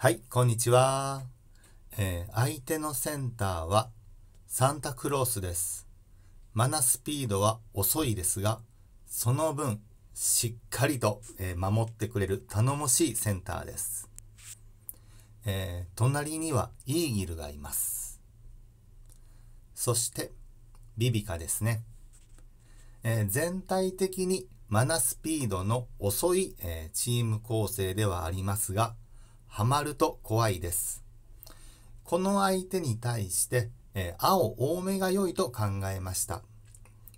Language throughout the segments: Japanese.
はい、こんにちは。えー、相手のセンターはサンタクロースです。マナスピードは遅いですが、その分、しっかりと、えー、守ってくれる頼もしいセンターです。えー、隣にはイーギルがいます。そして、ビビカですね。え全体的にマナスピードの遅い、えチーム構成ではありますが、ハマると怖いです。この相手に対して、えー、青多めが良いと考えました。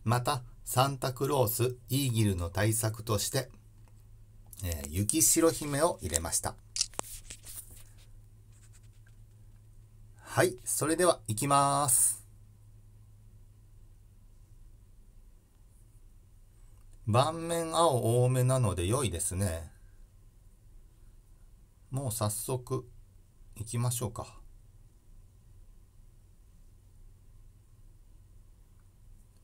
また、サンタクロース、イーギルの対策として、えー、雪白姫を入れました。はい、それでは行きます。盤面青多めなので良いですね。もう早速いきましょうか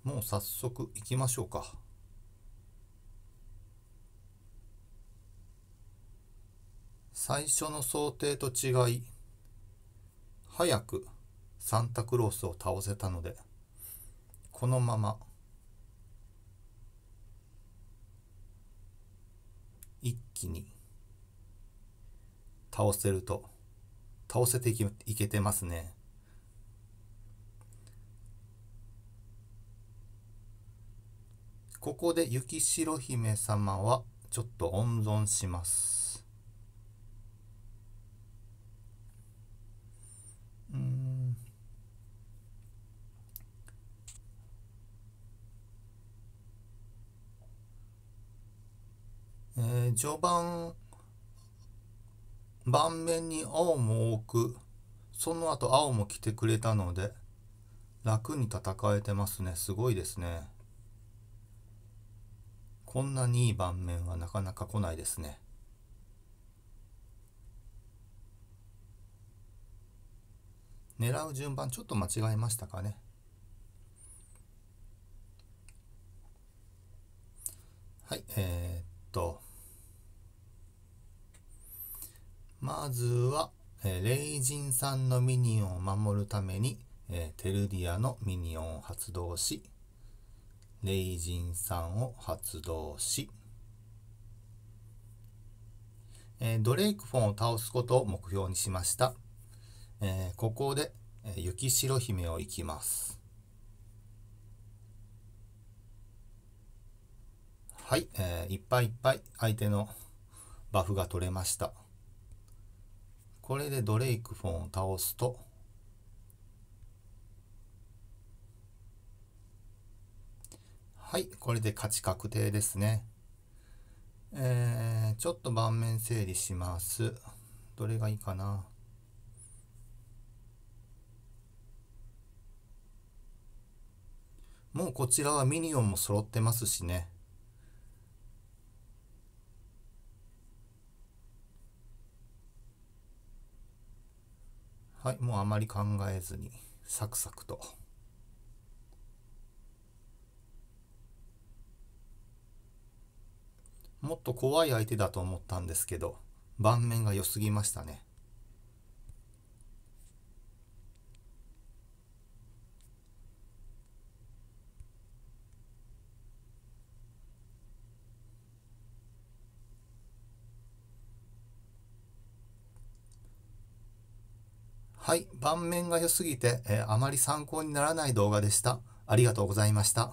もう早速いきましょうか最初の想定と違い早くサンタクロースを倒せたのでこのまま一気に倒せると倒せていけてますね。ここで雪白姫様はちょっと温存します。うんえー、序盤盤面に青も多くその後青も来てくれたので楽に戦えてますねすごいですねこんなにいい盤面はなかなか来ないですね狙う順番ちょっと間違えましたかねはいえー、っとまずは、えー、レイジンさんのミニオンを守るために、えー、テルディアのミニオンを発動し、レイジンさんを発動し、えー、ドレイクフォンを倒すことを目標にしました。えー、ここで、えー、雪白姫を行きます。はい、えー、いっぱいいっぱい相手のバフが取れました。これでドレイクフォンを倒すとはいこれで勝ち確定ですねえー、ちょっと盤面整理しますどれがいいかなもうこちらはミニオンも揃ってますしねはい、もうあまり考えずに、サクサクと。もっと怖い相手だと思ったんですけど、盤面が良すぎましたね。はい、盤面が良すぎて、えー、あまり参考にならない動画でした。ありがとうございました。